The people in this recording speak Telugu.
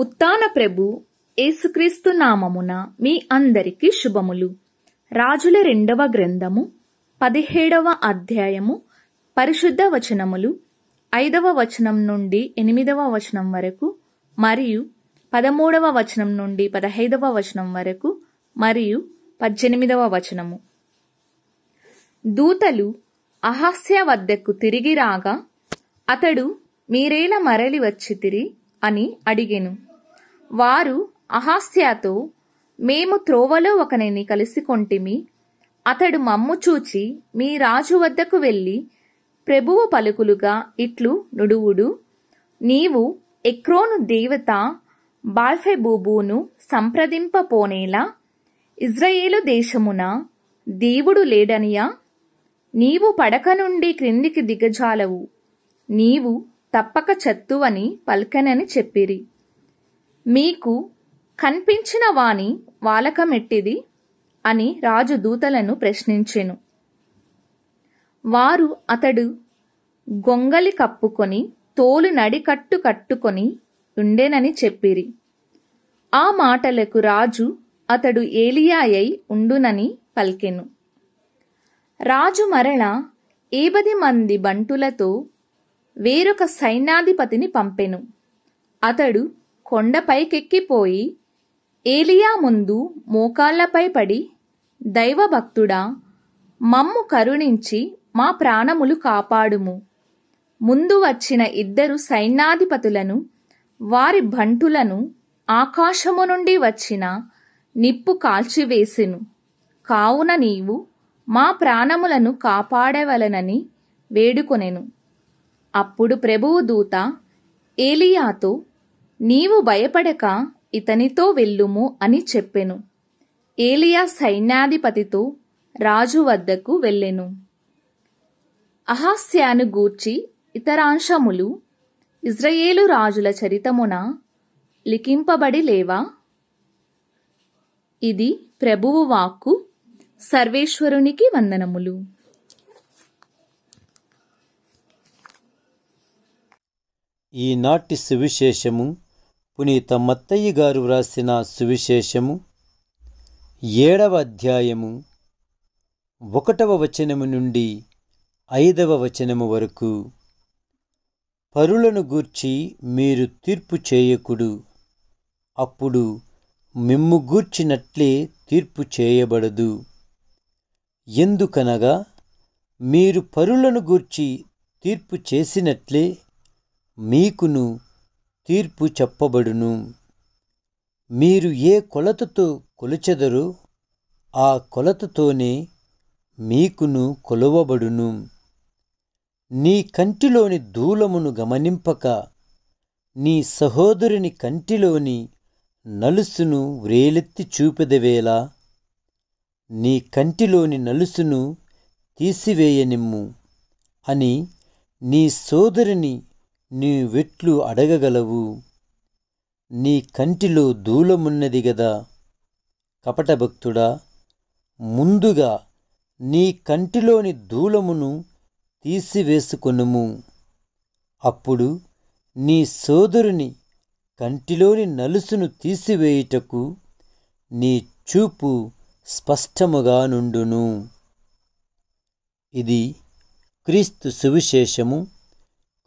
ఉత్తాన ప్రభు యేసుక్రీస్తు నామమున మీ అందరికీ శుభములు రాజుల రెండవ గ్రంథము పదిహేడవ అధ్యాయము పరిశుద్ధ వచనములు ఐదవ వచనం నుండి ఎనిమిదవ వచనం వరకు మరియు పదమూడవ వచనం నుండి పదహైదవ వచనం వరకు మరియు పద్దెనిమిదవ వచనము దూతలు అహస్య వద్దకు తిరిగి రాగా అతడు మీరేల మరలి వచ్చి తిరిగి అని అడిగాను వారు అహాస్యాతో మేము త్రోవలో ఒకనిని కలిసి కొంటిమి అతడు మమ్ము చూచి మీ రాజు వద్దకు వెళ్ళి ప్రభువు పలుకులుగా ఇట్లు నుడువుడు నీవు ఎక్రోను దేవత బాల్ఫెబూబును సంప్రదింపపోనేలా ఇజ్రయేలు దేశమున దేవుడు లేడనియా నీవు పడక నుండి క్రిందికి దిగజాలవు నీవు తప్పక చత్తువని పల్కెనని చెప్పిరి మీకు కనిపించిన వాణి వాలకమెట్టిది అని రాజు దూతలను ప్రశ్నించెను వారు అతడు గొంగలి కప్పుకొని తోలు నడికట్టు కట్టుకొని ఉండేనని చెప్పిరి ఆ మాటలకు రాజు అతడు ఏలియాయై ఉండునని పల్కెను రాజు మరణ ఏబది మంది బంటులతో వేరొక సైన్యాధిపతిని పంపెను అతడు కొండపైకెక్కిపోయి ఏలియా ముందు మోకాళ్లపై పడి దైవభక్తుడా మమ్ము కరుణించి మా ప్రాణములు కాపాడుము ముందు వచ్చిన ఇద్దరు సైన్యాధిపతులను వారి భంటులను ఆకాశము నుండి వచ్చిన నిప్పు కాల్చివేసెను కావున నీవు మా ప్రాణములను కాపాడవలనని వేడుకొనెను అప్పుడు ప్రభువు దూత ఏలియాతో నీవు భయపడక ఇతనితో వెళ్ళుము అని చెప్పెను ఏలియా సైన్యాధిపతితో రాజు వద్దకు వెళ్ళెను అహాస్యాను గూర్చి ఇతరాంశములు ఇజ్రయేలు రాజుల చరితమున లిఖింపబడి లేవా ఇది ప్రభువు వాక్కు సర్వేశ్వరునికి వందనములు ఈనాటి సువిశేషము పునీత మత్తయ్య గారు వ్రాసిన సువిశేషము ఏడవ అధ్యాయము ఒకటవ వచనము నుండి ఐదవ వచనము వరకు పరులను గూర్చి మీరు తీర్పు చేయకుడు అప్పుడు మిమ్ము గూర్చినట్లే తీర్పు చేయబడదు ఎందుకనగా మీరు పరులను గూర్చి తీర్పు చేసినట్లే మీకును తీర్పు చెప్పబడును మీరు ఏ కొలతతో కొలుచెదరో ఆ కొలతతోనే మీకును కొలువబడును నీ కంటిలోని దూలమును గమనింపక నీ సహోదరుని కంటిలోని నలుసును వ్రేలెత్తి చూపెదవేలా నీ కంటిలోని నలుసును తీసివేయనిమ్ము అని నీ సోదరుని నీ వెట్లు అడగగలవు నీ కంటిలో దూలమున్నది గదా కపటభక్తుడా ముందుగా నీ కంటిలోని దూలమును తీసివేసుకొనుము అప్పుడు నీ సోదరుని కంటిలోని నలుసును తీసివేయుటకు నీ చూపు స్పష్టముగా నుండును ఇది క్రీస్తు సువిశేషము